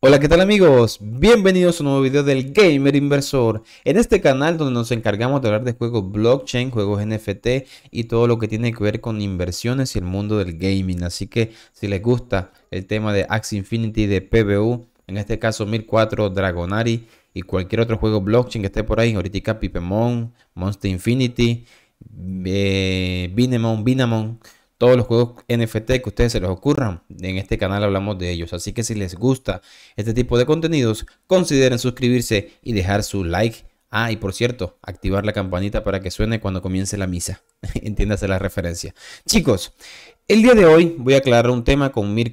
Hola, ¿qué tal amigos? Bienvenidos a un nuevo video del Gamer Inversor. En este canal donde nos encargamos de hablar de juegos blockchain, juegos NFT y todo lo que tiene que ver con inversiones y el mundo del gaming. Así que si les gusta el tema de Axe Infinity, de PBU, en este caso 1004, Dragonari y cualquier otro juego blockchain que esté por ahí, ahorita Pipemon, Monster Infinity, eh, Binemon, Binamon todos los juegos NFT que ustedes se les ocurran. En este canal hablamos de ellos. Así que si les gusta este tipo de contenidos, consideren suscribirse y dejar su like. Ah, y por cierto, activar la campanita para que suene cuando comience la misa. Entiéndase la referencia. Chicos, el día de hoy voy a aclarar un tema con mir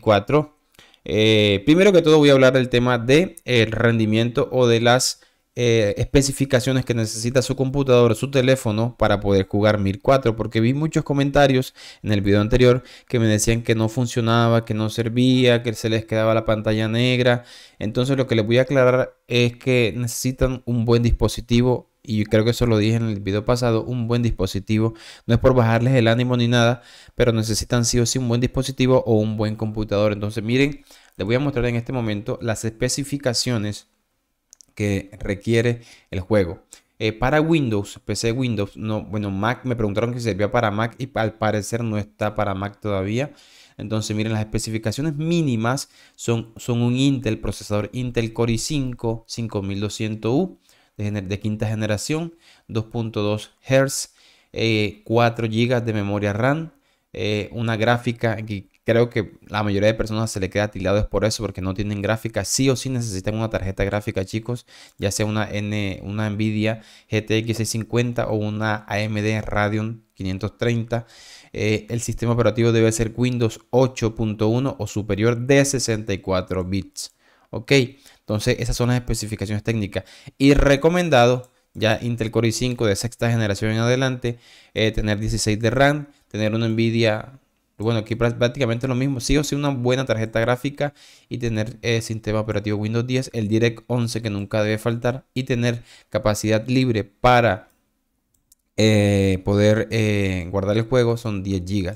eh, primero que todo voy a hablar del tema del el rendimiento o de las eh, especificaciones que necesita su o su teléfono para poder jugar 1004 porque vi muchos comentarios en el video anterior que me decían que no funcionaba, que no servía, que se les quedaba la pantalla negra entonces lo que les voy a aclarar es que necesitan un buen dispositivo y creo que eso lo dije en el video pasado, un buen dispositivo. No es por bajarles el ánimo ni nada, pero necesitan sí o sí un buen dispositivo o un buen computador. Entonces miren, les voy a mostrar en este momento las especificaciones que requiere el juego. Eh, para Windows, PC Windows, no, bueno, Mac, me preguntaron que servía para Mac y al parecer no está para Mac todavía. Entonces, miren, las especificaciones mínimas son, son un Intel, procesador Intel Core i5 5200U de, quinta generación, 2.2 Hz, 4 GB de memoria RAM, eh, una gráfica creo que la mayoría de personas se le queda tildado es por eso, porque no tienen gráfica. Sí o sí necesitan una tarjeta gráfica, chicos, ya sea una, N, una Nvidia GTX 650 o una AMD Radeon 530. Eh, el sistema operativo debe ser Windows 8.1 o superior de 64 bits. Ok, entonces esas son las especificaciones técnicas. Y recomendado, ya Intel Core i5 de sexta generación en adelante, eh, tener 16 de RAM, tener una Nvidia bueno, aquí prácticamente lo mismo. Sí o sí una buena tarjeta gráfica y tener eh, sistema operativo Windows 10, el Direct 11 que nunca debe faltar y tener capacidad libre para eh, poder eh, guardar el juego son 10 GB.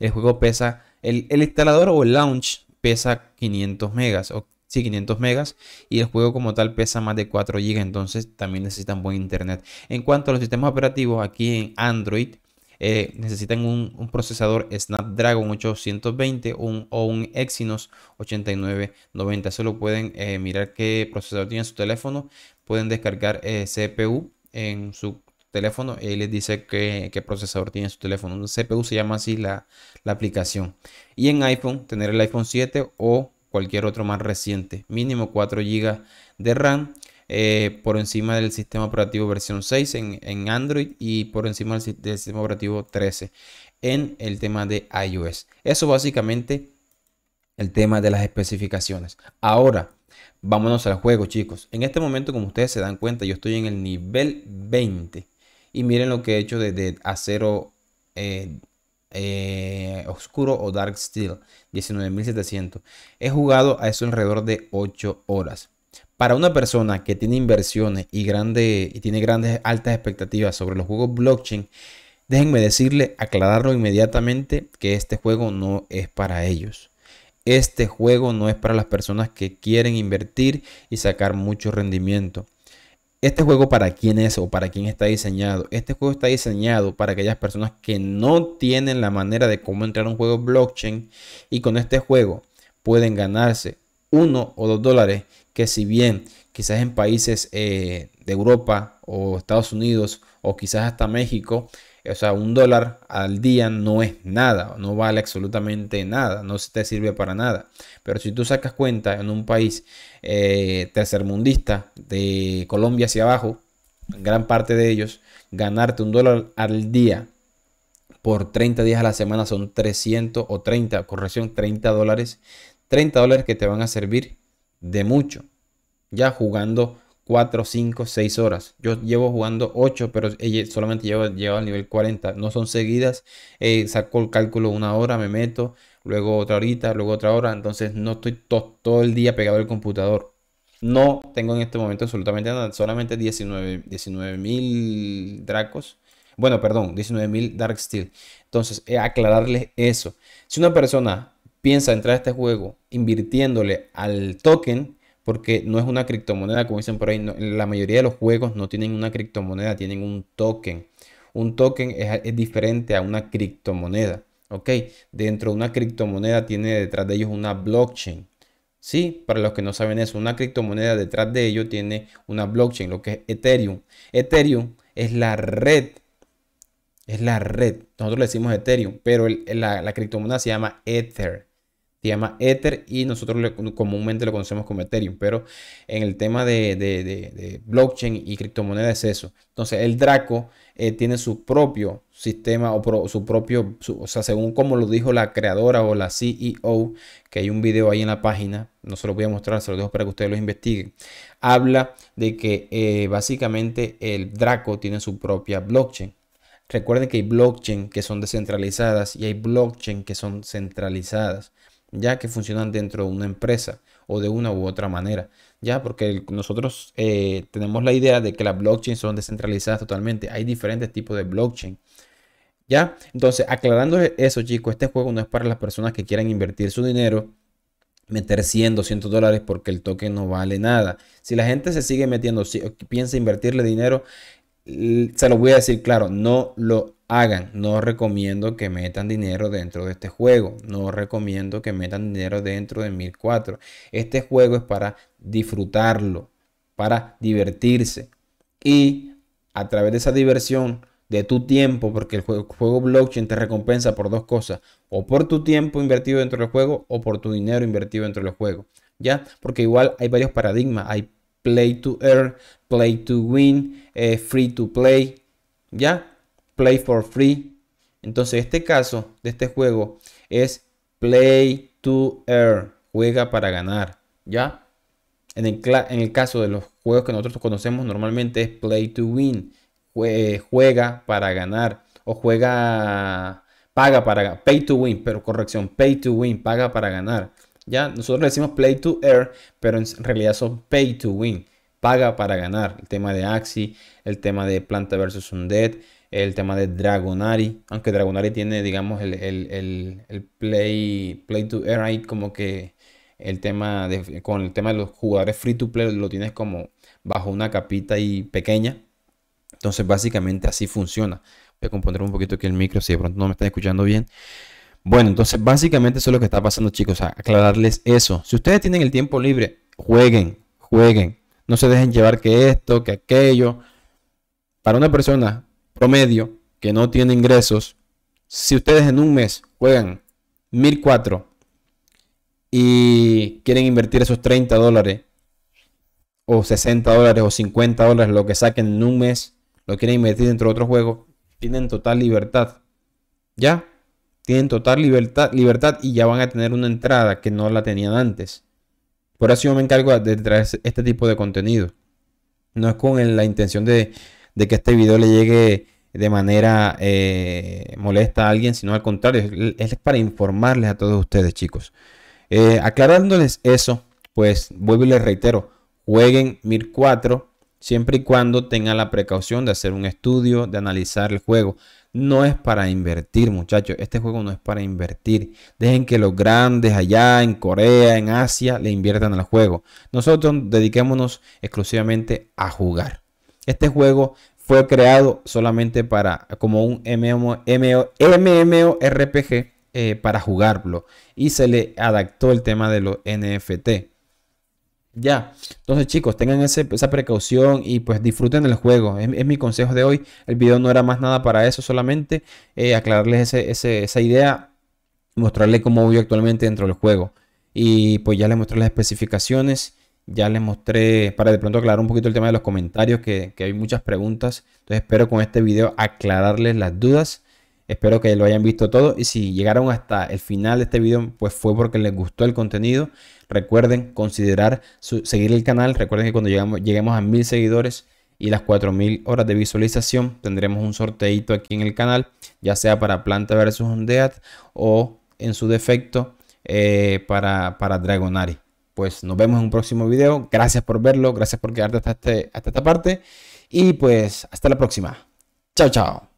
El juego pesa, el, instalador o el launch pesa 500 megas o sí, 500 megas y el juego como tal pesa más de 4 GB, entonces también necesitan buen internet. En cuanto a los sistemas operativos, aquí en Android eh, necesitan un, procesador Snapdragon 820 o un Exynos 8990. solo pueden eh, mirar qué procesador tiene su teléfono. Pueden descargar eh, CPU en su teléfono y les dice qué, procesador tiene su teléfono. CPU se llama así la, la aplicación. Y en iPhone, tener el iPhone 7 o cualquier otro más reciente. Mínimo 4 GB de RAM eh, por encima del sistema operativo versión 6 en, Android y por encima del, sistema operativo 13 en el tema de iOS. Eso básicamente el tema de las especificaciones. Ahora, vámonos al juego, chicos. En este momento, como ustedes se dan cuenta, yo estoy en el nivel 20. Y miren lo que he hecho desde acero eh, eh, oscuro o dark steel, 19.700. He jugado a eso alrededor de 8 horas. Para una persona que tiene inversiones y, y tiene grandes altas expectativas sobre los juegos blockchain, déjenme decirle, aclararlo inmediatamente, que este juego no es para ellos. Este juego no es para las personas que quieren invertir y sacar mucho rendimiento. Este juego para quién es o para quién está diseñado. Este juego está diseñado para aquellas personas que no tienen la manera de cómo entrar a un juego blockchain y con este juego pueden ganarse uno o dos dólares, que si bien quizás en países eh, de Europa o Estados Unidos o quizás hasta México, o sea, un dólar al día no es nada, no vale absolutamente nada, no te sirve para nada. Pero si tú sacas cuenta en un país eh, tercermundista de Colombia hacia abajo, gran parte de ellos, ganarte un dólar al día por 30 días a la semana son 330 o 30, corrección, 30 dólares 30 dólares que te van a servir de mucho. Ya jugando 4, 5, 6 horas. Yo llevo jugando 8, pero solamente llevo, al nivel 40. No son seguidas. Eh, saco el cálculo una hora, me meto. Luego otra horita, luego otra hora. Entonces no estoy todo el día pegado al computador. No tengo en este momento absolutamente nada. Solamente 19 mil dracos. Bueno, perdón, 19 mil Dark Steel. Entonces, aclararles eso. Si una persona piensa entrar a este juego invirtiéndole al token, porque no es una criptomoneda, como dicen por ahí, la mayoría de los juegos no tienen una criptomoneda, tienen un token. Un token es, diferente a una criptomoneda, ¿ok? Dentro de una criptomoneda tiene detrás de ellos una blockchain. Sí, para los que no saben eso, una criptomoneda detrás de ello tiene una blockchain, lo que es Ethereum. Ethereum es la red, es la red. Nosotros le decimos Ethereum, pero la, la criptomoneda se llama Ether se llama Ether y nosotros comúnmente lo conocemos como Ethereum, pero en el tema de, blockchain y criptomonedas es eso. Entonces el Draco eh, tiene su propio sistema o su propio, o sea, según como lo dijo la creadora o la CEO, que hay un video ahí en la página, no se lo voy a mostrar, se lo dejo para que ustedes lo investiguen, habla de que eh, básicamente el Draco tiene su propia blockchain. Recuerden que hay blockchain que son descentralizadas y hay blockchain que son centralizadas ya que funcionan dentro de una empresa o de una u otra manera, ya porque nosotros eh, tenemos la idea de que las blockchains son descentralizadas totalmente, hay diferentes tipos de blockchain, ya, entonces aclarando eso chicos, este juego no es para las personas que quieran invertir su dinero, meter 100, 200 dólares porque el token no vale nada, si la gente se sigue metiendo, si piensa invertirle dinero, se lo voy a decir claro, no lo hagan. No recomiendo que metan dinero dentro de este juego. No recomiendo que metan dinero dentro de 1004. Este juego es para disfrutarlo, para divertirse. Y a través de esa diversión, de tu tiempo, porque el juego, blockchain te recompensa por dos cosas, o por tu tiempo invertido dentro del juego o por tu dinero invertido dentro del juego, ¿ya? Porque igual hay varios paradigmas, hay play to earn, play to win, eh, free to play, ¿ya? play for free. Entonces este caso de este juego es play to earn, juega para ganar, ¿ya? En el, caso de los juegos que nosotros conocemos normalmente es play to win, eh, juega para ganar o juega, paga para pay to win, pero corrección, pay to win, paga para ganar. ¿ya? Nosotros le decimos play to air pero en realidad son pay to win, paga para ganar. El tema de Axi, el tema de Planta versus Undead, el tema de Dragonari, aunque Dragonari tiene, digamos, el, play, play to earn, como que el tema de, con el tema de los jugadores free to play lo tienes como bajo una capita y pequeña. Entonces, básicamente así funciona. Voy a componer un poquito aquí el micro si de pronto no me están escuchando bien. Bueno, entonces básicamente eso es lo que está pasando, chicos. aclararles eso. Si ustedes tienen el tiempo libre, jueguen, jueguen. No se dejen llevar que esto, que aquello. Para una persona promedio que no tiene ingresos, si ustedes en un mes juegan 1004 y quieren invertir esos 30 dólares o 60 dólares o 50 dólares, lo que saquen en un mes, lo quieren invertir dentro de otro juego, tienen total libertad. ¿Ya? Tienen total libertad, libertad y ya van a tener una entrada que no la tenían antes. Por eso yo me encargo de traer este tipo de contenido. No es con la intención de de que este video le llegue de manera eh, molesta a alguien, sino al contrario, es para informarles a todos ustedes, chicos. Eh, aclarándoles eso, pues vuelvo y les reitero, jueguen MIR 4 siempre y cuando tengan la precaución de hacer un estudio, de analizar el juego. No es para invertir, muchachos. Este juego no es para invertir. Dejen que los grandes allá en Corea, en Asia, le inviertan al juego. Nosotros dediquémonos exclusivamente a jugar. Este juego fue creado solamente para como un MMORPG eh, para jugarlo y se le adaptó el tema de los NFT. Ya, entonces chicos, tengan esa precaución y pues disfruten el juego. Es, mi consejo de hoy. El video no era más nada para eso, solamente eh, aclararles esa idea, mostrarles cómo voy actualmente dentro del juego. Y pues ya les mostré las especificaciones ya les mostré, para de pronto aclarar un poquito el tema de los comentarios, que, hay muchas preguntas. Entonces espero con este video aclararles las dudas. Espero que lo hayan visto todo y si llegaron hasta el final de este video, pues fue porque les gustó el contenido. Recuerden considerar seguir el canal. Recuerden que cuando lleguemos a mil seguidores y las 4000 horas de visualización, tendremos un sorteito aquí en el canal, ya sea para Planta versus Undead o en su defecto eh, para, para Dragonari pues nos vemos en un próximo video. Gracias por verlo, gracias por quedarte hasta, este, hasta esta parte y pues hasta la próxima. Chao, chao.